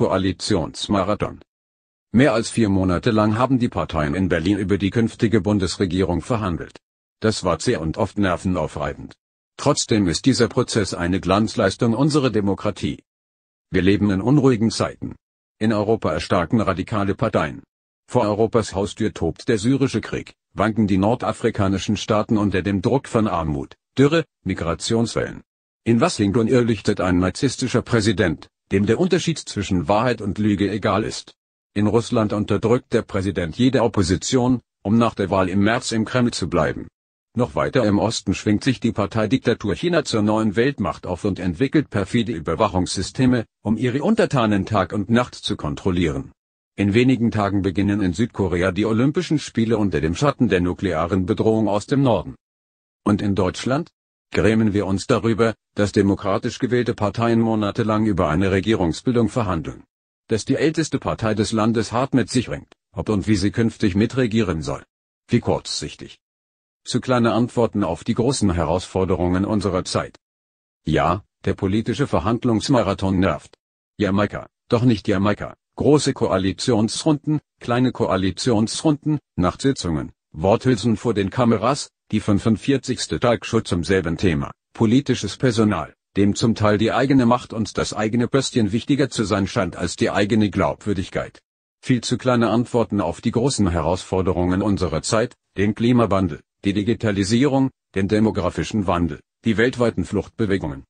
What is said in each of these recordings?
Koalitionsmarathon. Mehr als vier Monate lang haben die Parteien in Berlin über die künftige Bundesregierung verhandelt. Das war zäh und oft nervenaufreibend. Trotzdem ist dieser Prozess eine Glanzleistung unserer Demokratie. Wir leben in unruhigen Zeiten. In Europa erstarken radikale Parteien. Vor Europas Haustür tobt der syrische Krieg, wanken die nordafrikanischen Staaten unter dem Druck von Armut, Dürre, Migrationswellen. In Washington irrlichtet ein narzisstischer Präsident, dem der Unterschied zwischen Wahrheit und Lüge egal ist. In Russland unterdrückt der Präsident jede Opposition, um nach der Wahl im März im Kreml zu bleiben. Noch weiter im Osten schwingt sich die Parteidiktatur China zur neuen Weltmacht auf und entwickelt perfide Überwachungssysteme, um ihre Untertanen Tag und Nacht zu kontrollieren. In wenigen Tagen beginnen in Südkorea die Olympischen Spiele unter dem Schatten der nuklearen Bedrohung aus dem Norden. Und in Deutschland? grämen wir uns darüber, dass demokratisch gewählte Parteien monatelang über eine Regierungsbildung verhandeln. Dass die älteste Partei des Landes hart mit sich ringt, ob und wie sie künftig mitregieren soll. Wie kurzsichtig. Zu kleine Antworten auf die großen Herausforderungen unserer Zeit. Ja, der politische Verhandlungsmarathon nervt. Jamaika, doch nicht Jamaika, große Koalitionsrunden, kleine Koalitionsrunden, Nachtsitzungen, Worthülsen vor den Kameras, die 45. Talkshow zum selben Thema, politisches Personal, dem zum Teil die eigene Macht und das eigene Pöstchen wichtiger zu sein scheint als die eigene Glaubwürdigkeit. Viel zu kleine Antworten auf die großen Herausforderungen unserer Zeit, den Klimawandel, die Digitalisierung, den demografischen Wandel, die weltweiten Fluchtbewegungen.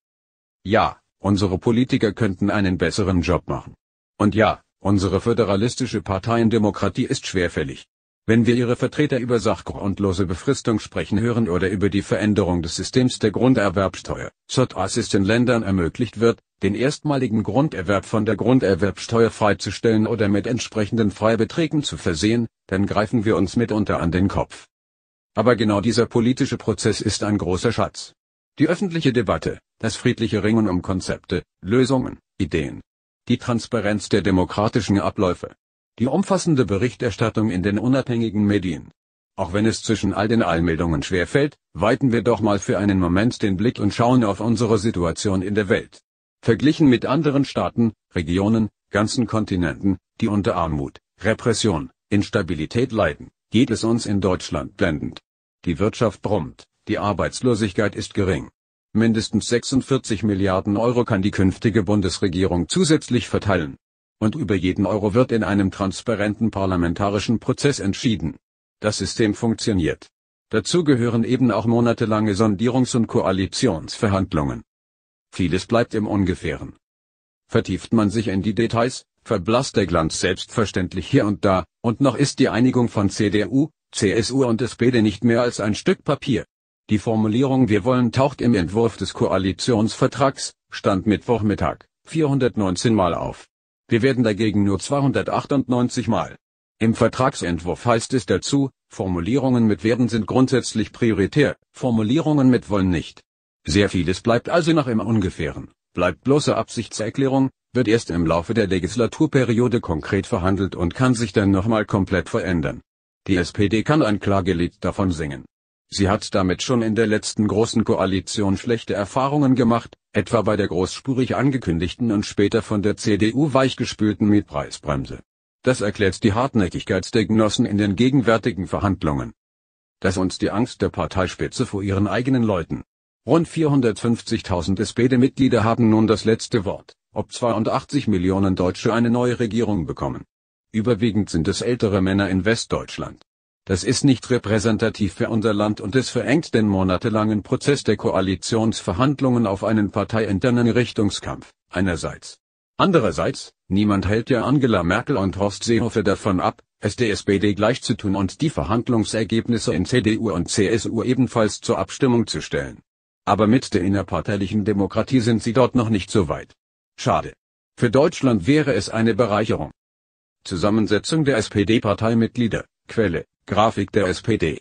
Ja, unsere Politiker könnten einen besseren Job machen. Und ja, unsere föderalistische Parteiendemokratie ist schwerfällig. Wenn wir Ihre Vertreter über sachgrundlose Befristung sprechen hören oder über die Veränderung des Systems der Grunderwerbsteuer, sodass es den Ländern ermöglicht wird, den erstmaligen Grunderwerb von der Grunderwerbsteuer freizustellen oder mit entsprechenden Freibeträgen zu versehen, dann greifen wir uns mitunter an den Kopf. Aber genau dieser politische Prozess ist ein großer Schatz. Die öffentliche Debatte, das friedliche Ringen um Konzepte, Lösungen, Ideen. Die Transparenz der demokratischen Abläufe die umfassende Berichterstattung in den unabhängigen Medien. Auch wenn es zwischen all den Allmeldungen schwerfällt, weiten wir doch mal für einen Moment den Blick und schauen auf unsere Situation in der Welt. Verglichen mit anderen Staaten, Regionen, ganzen Kontinenten, die unter Armut, Repression, Instabilität leiden, geht es uns in Deutschland blendend. Die Wirtschaft brummt, die Arbeitslosigkeit ist gering. Mindestens 46 Milliarden Euro kann die künftige Bundesregierung zusätzlich verteilen. Und über jeden Euro wird in einem transparenten parlamentarischen Prozess entschieden. Das System funktioniert. Dazu gehören eben auch monatelange Sondierungs- und Koalitionsverhandlungen. Vieles bleibt im Ungefähren. Vertieft man sich in die Details, verblasst der Glanz selbstverständlich hier und da, und noch ist die Einigung von CDU, CSU und SPD nicht mehr als ein Stück Papier. Die Formulierung Wir wollen taucht im Entwurf des Koalitionsvertrags, stand Mittwochmittag, 419 Mal auf. Wir werden dagegen nur 298 Mal. Im Vertragsentwurf heißt es dazu, Formulierungen mit werden sind grundsätzlich prioritär, Formulierungen mit wollen nicht. Sehr vieles bleibt also noch im Ungefähren, bleibt bloße Absichtserklärung, wird erst im Laufe der Legislaturperiode konkret verhandelt und kann sich dann nochmal komplett verändern. Die SPD kann ein Klagelied davon singen. Sie hat damit schon in der letzten Großen Koalition schlechte Erfahrungen gemacht, etwa bei der großspurig angekündigten und später von der CDU weichgespülten Mietpreisbremse. Das erklärt die Hartnäckigkeit der Genossen in den gegenwärtigen Verhandlungen. Das uns die Angst der Parteispitze vor ihren eigenen Leuten. Rund 450.000 SPD-Mitglieder haben nun das letzte Wort, ob 82 Millionen Deutsche eine neue Regierung bekommen. Überwiegend sind es ältere Männer in Westdeutschland. Das ist nicht repräsentativ für unser Land und es verengt den monatelangen Prozess der Koalitionsverhandlungen auf einen parteiinternen Richtungskampf, einerseits. Andererseits, niemand hält ja Angela Merkel und Horst Seehofer davon ab, es der SPD gleichzutun und die Verhandlungsergebnisse in CDU und CSU ebenfalls zur Abstimmung zu stellen. Aber mit der innerparteilichen Demokratie sind sie dort noch nicht so weit. Schade. Für Deutschland wäre es eine Bereicherung. Zusammensetzung der SPD-Parteimitglieder, Quelle, Grafik der SPD